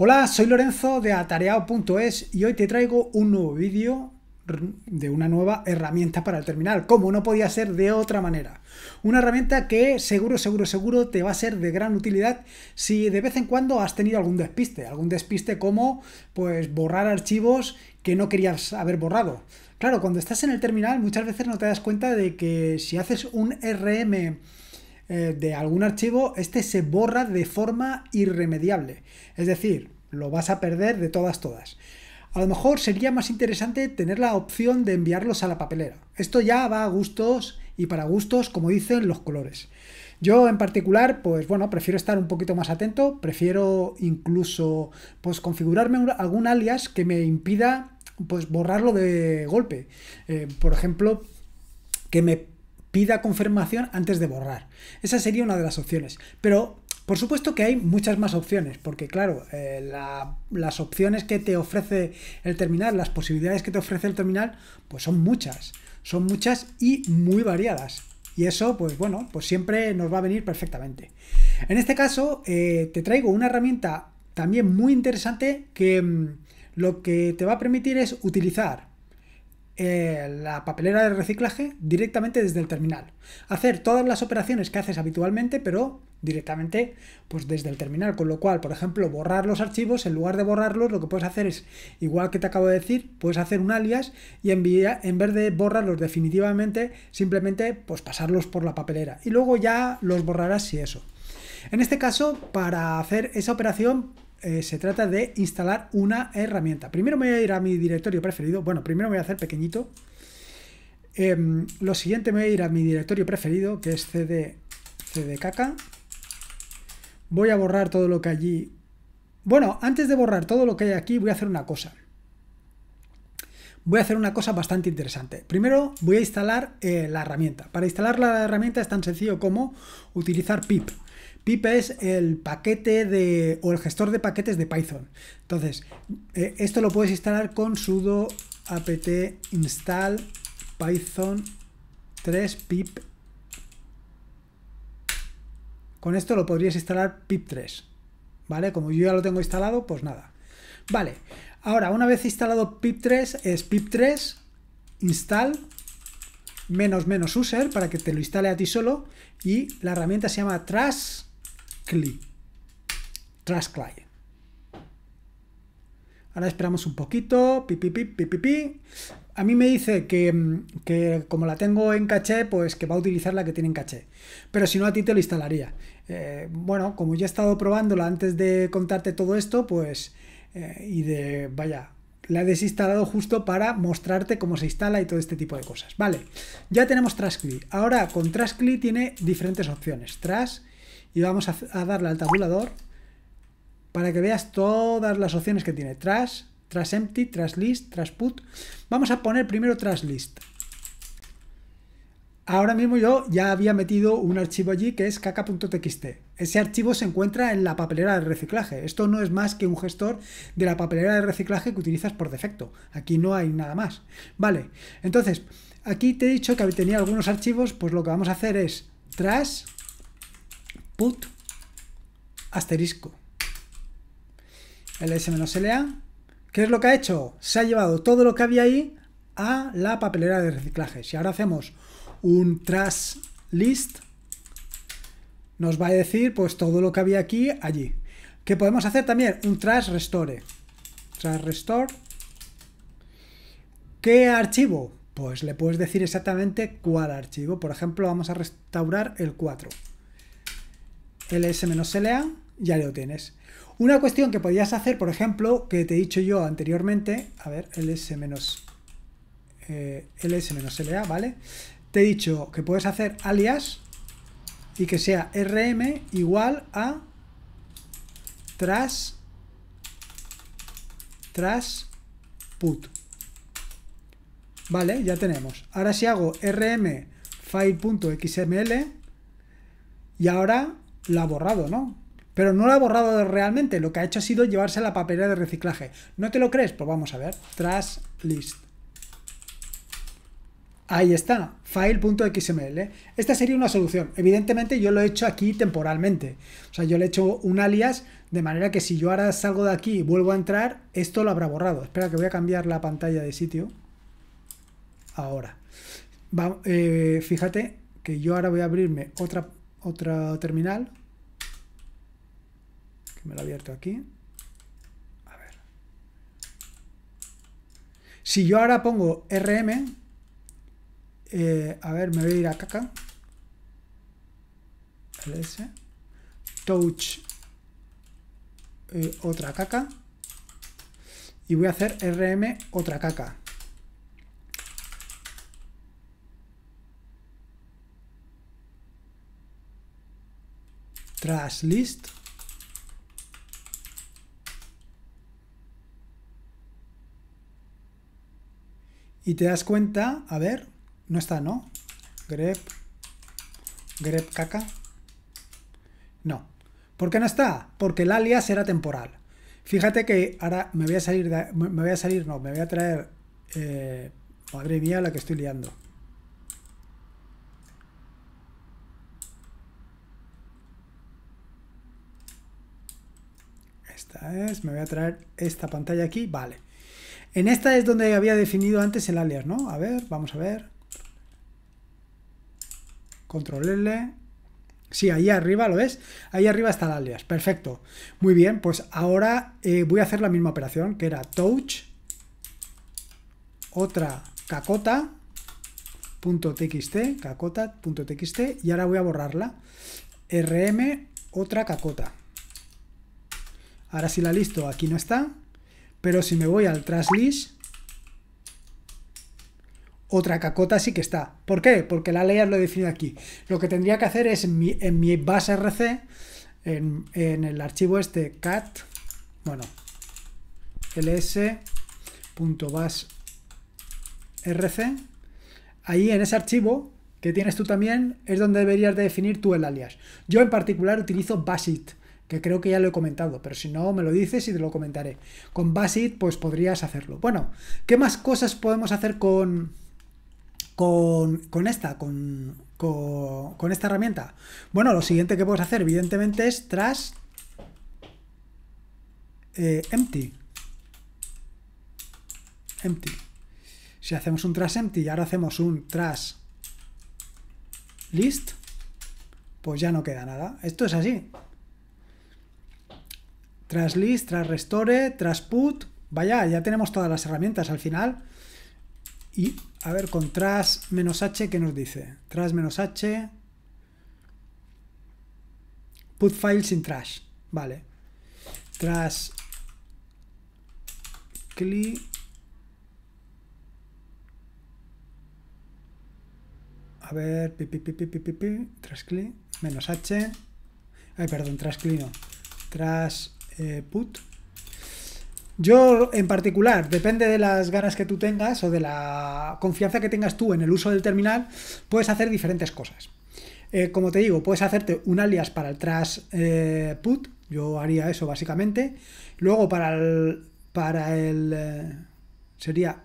Hola, soy Lorenzo de atareado.es y hoy te traigo un nuevo vídeo de una nueva herramienta para el terminal, como no podía ser de otra manera. Una herramienta que seguro, seguro, seguro te va a ser de gran utilidad si de vez en cuando has tenido algún despiste, algún despiste como pues borrar archivos que no querías haber borrado. Claro, cuando estás en el terminal muchas veces no te das cuenta de que si haces un RM eh, de algún archivo, este se borra de forma irremediable. Es decir, lo vas a perder de todas, todas. A lo mejor sería más interesante tener la opción de enviarlos a la papelera. Esto ya va a gustos y para gustos, como dicen, los colores. Yo en particular, pues bueno, prefiero estar un poquito más atento, prefiero incluso pues configurarme algún alias que me impida pues borrarlo de golpe. Eh, por ejemplo, que me pida confirmación antes de borrar. Esa sería una de las opciones. Pero por supuesto que hay muchas más opciones, porque claro, eh, las opciones que te ofrece el terminal, las posibilidades que te ofrece el terminal, pues son muchas, son muchas y muy variadas. Y eso, pues bueno, pues siempre nos va a venir perfectamente. En este caso, eh, te traigo una herramienta también muy interesante que mm, lo que te va a permitir es utilizar eh, la papelera de reciclaje directamente desde el terminal. Hacer todas las operaciones que haces habitualmente, pero directamente pues desde el terminal, con lo cual, por ejemplo, borrar los archivos, en lugar de borrarlos, lo que puedes hacer es, igual que te acabo de decir, puedes hacer un alias y en vez de borrarlos definitivamente, simplemente pues pasarlos por la papelera y luego ya los borrarás si eso. En este caso, para hacer esa operación, eh, se trata de instalar una herramienta. Primero me voy a ir a mi directorio preferido. Bueno, primero me voy a hacer pequeñito. Em, lo siguiente me voy a ir a mi directorio preferido, que es cd, cdkk. Voy a borrar todo lo que allí... Bueno, antes de borrar todo lo que hay aquí, voy a hacer una cosa. Voy a hacer una cosa bastante interesante. Primero voy a instalar eh, la herramienta. Para instalar la herramienta es tan sencillo como utilizar pip pip es el paquete de o el gestor de paquetes de Python. Entonces, eh, esto lo puedes instalar con sudo apt install python 3 pip. Con esto lo podrías instalar pip3. ¿Vale? Como yo ya lo tengo instalado, pues nada. Vale. Ahora, una vez instalado pip3, es pip3 install menos menos user para que te lo instale a ti solo y la herramienta se llama trash CLI, Ahora esperamos un poquito, A mí me dice mm, que, como la tengo en caché, pues que va a utilizar la que tiene en caché. Pero si no, a ti te lo instalaría. Eh, bueno, como ya he estado probándola antes de contarte todo esto, pues... Eh, y de... vaya, la he desinstalado justo para mostrarte cómo se instala y todo este tipo de cosas. Vale, ya tenemos Trascli. Ahora con Trascli tiene diferentes opciones. Tras y vamos a, darle al tabulador para que veas todas las opciones que tiene. Trash, trash empty, trash list, trash put. Vamos a poner primero trash list. Ahora mismo yo ya había metido un archivo allí que es caca.txt. Ese archivo se encuentra en la papelera de reciclaje. Esto no es más que un gestor de la papelera de reciclaje que utilizas por defecto. Aquí no hay nada más. Vale, entonces, aquí te he dicho que tenía algunos archivos, pues lo que vamos a hacer es trash put asterisco ls-la. ¿Qué es lo que ha hecho? Se ha llevado todo lo que había ahí a la papelera de reciclaje. Si ahora hacemos un trash list, nos va a decir pues todo lo que había aquí, allí. Que podemos hacer también un trash restore. Trash restore. ¿Qué archivo? Pues le puedes decir exactamente cuál archivo. Por ejemplo, vamos a restaurar el 4 ls-la, ya lo tienes. Una cuestión que podías hacer, por ejemplo, que te he dicho yo anteriormente, a ver, ls-la, eh, ls ¿vale? Te he dicho que puedes hacer alias y que sea rm igual a tras tras put. Vale, ya tenemos. Ahora si hago rm file.xml y ahora la ha borrado, ¿no? Pero no la ha borrado realmente, lo que ha hecho ha sido llevarse la papelera de reciclaje. ¿No te lo crees? Pues vamos a ver. Trash list. Ahí está, file.xml. ¿eh? Esta sería una solución. Evidentemente yo lo he hecho aquí temporalmente. O sea, yo le he hecho un alias de manera que si yo ahora salgo de aquí y vuelvo a entrar, esto lo habrá borrado. Espera que voy a cambiar la pantalla de sitio. Ahora. Eh, fíjate que yo ahora voy a abrirme otra, otra terminal me lo abierto aquí. A ver. Si yo ahora pongo RM, eh, a ver, me voy a ir a caca. LS. Touch. Eh, otra caca. Y voy a hacer RM otra caca. Trash Y te das cuenta, a ver, no está, ¿no? Grep, grep caca. No. ¿Por qué no está? Porque el alias era temporal. Fíjate que ahora me voy a salir, me voy a salir, no, me voy a traer, eh, madre mía, la que estoy liando. Esta es, me voy a traer esta pantalla aquí, vale. En esta es donde había definido antes el alias, ¿no? A ver, vamos a ver. Control L. Sí, ahí arriba, ¿lo ves? Ahí arriba está el alias, perfecto. Muy bien, pues ahora eh, voy a hacer la misma operación, que era touch, otra cacota, punto .txt, txt. y ahora voy a borrarla, rm, otra cacota. Ahora sí la listo, aquí no está, pero si me voy al traslist, otra cacota sí que está. ¿Por qué? Porque la alias lo he definido aquí. Lo que tendría que hacer es en mi, en base RC, en, el archivo este cat, bueno, rc. ahí en ese archivo que tienes tú también es donde deberías de definir tú el alias. Yo en particular utilizo basit que creo que ya lo he comentado, pero si no, me lo dices y te lo comentaré. Con Basit, pues podrías hacerlo. Bueno, ¿qué más cosas podemos hacer con, con, esta, con, esta herramienta? Bueno, lo siguiente que puedes hacer, evidentemente, es tras eh, empty. Empty. Si hacemos un tras empty y ahora hacemos un tras list, pues ya no queda nada. Esto es así tras list, tras restore, tras put. Vaya, ya tenemos todas las herramientas al final. Y a ver, con tras menos h, ¿qué nos dice? Tras menos h. Put file sin trash. Vale. Tras click. A ver, pipi pipi tras cli, menos h. Ay, perdón, tras click no. Tras eh, put. Yo en particular, depende de las ganas que tú tengas o de la confianza que tengas tú en el uso del terminal, puedes hacer diferentes cosas. Eh, como te digo, puedes hacerte un alias para el trash eh, put, yo haría eso básicamente. Luego para el... Para el sería...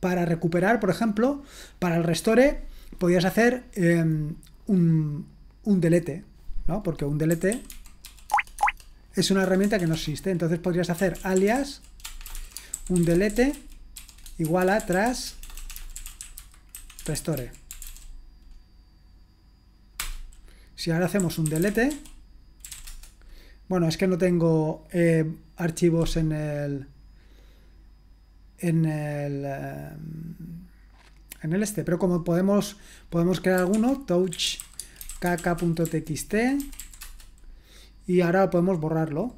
Para recuperar, por ejemplo, para el restore, podías hacer em, un, un delete, ¿no? Porque un delete es una herramienta que no existe. Entonces podrías hacer alias, un delete, igual a tras restore. Si ahora hacemos un delete, bueno, es que no tengo eh, archivos en el en el eh, en el este, pero como podemos podemos crear alguno, touch kk.txt y ahora podemos borrarlo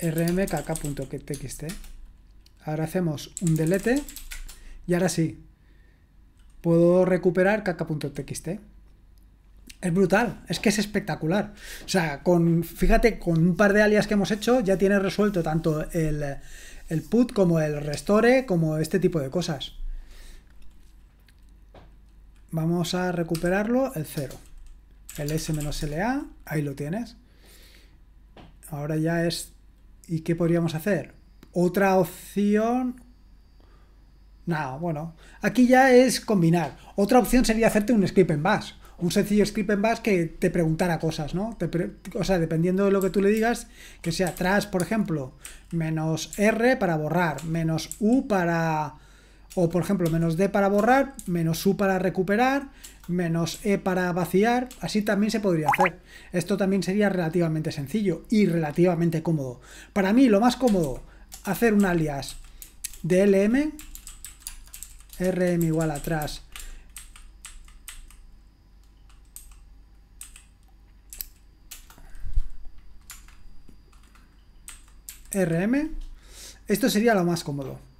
rmkk.txt ahora hacemos un delete y ahora sí puedo recuperar kk.txt es brutal, es que es espectacular. O sea, con, fíjate, con un par de alias que hemos hecho ya tiene resuelto tanto el, el put como el restore, como este tipo de cosas. Vamos a recuperarlo el cero el S-LA, ahí lo tienes. Ahora ya es... ¿Y qué podríamos hacer? Otra opción... No, bueno, aquí ya es combinar. Otra opción sería hacerte un script en bash. Un sencillo script en bash que te preguntara cosas, ¿no? o sea, dependiendo de lo que tú le digas, que sea tras, por ejemplo, menos R para borrar, menos U para o por ejemplo, menos D para borrar, menos U para recuperar, menos E para vaciar. Así también se podría hacer. Esto también sería relativamente sencillo y relativamente cómodo. Para mí lo más cómodo, hacer un alias de LM, RM igual atrás, RM. Esto sería lo más cómodo.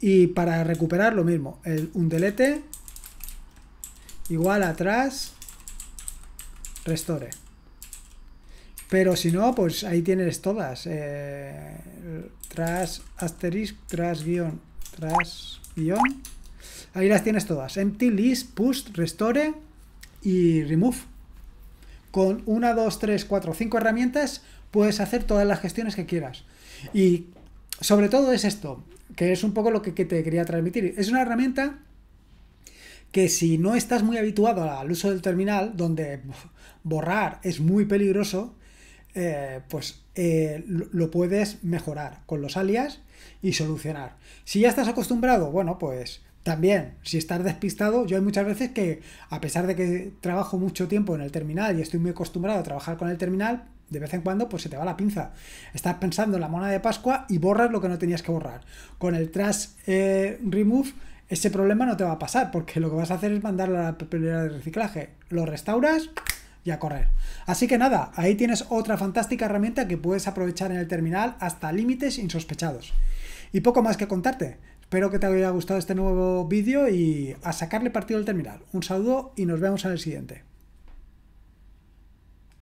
Y para recuperar lo mismo, un delete igual atrás restore. Pero si no, pues ahí tienes todas. Eh, tras asterisk, tras guión, tras guión. Ahí las tienes todas. Empty, list, push, restore y remove. Con una, dos, tres, cuatro, cinco herramientas puedes hacer todas las gestiones que quieras. Y sobre todo es esto, que es un poco lo que, te quería transmitir. Es una herramienta que si no estás muy habituado al uso del terminal, donde borrar es muy peligroso, eh, pues eh, lo puedes mejorar con los alias y solucionar. Si ya estás acostumbrado, bueno, pues también, si estás despistado, yo hay muchas veces que, a pesar de que trabajo mucho tiempo en el terminal y estoy muy acostumbrado a trabajar con el terminal, de vez en cuando pues se te va la pinza. Estás pensando en la mona de Pascua y borras lo que no tenías que borrar. Con el trash eh, remove ese problema no te va a pasar porque lo que vas a hacer es mandarlo a la papelera de reciclaje. Lo restauras y a correr. Así que nada, ahí tienes otra fantástica herramienta que puedes aprovechar en el terminal hasta límites insospechados. Y poco más que contarte. Espero que te haya gustado este nuevo vídeo y a sacarle partido al terminal. Un saludo y nos vemos en el siguiente.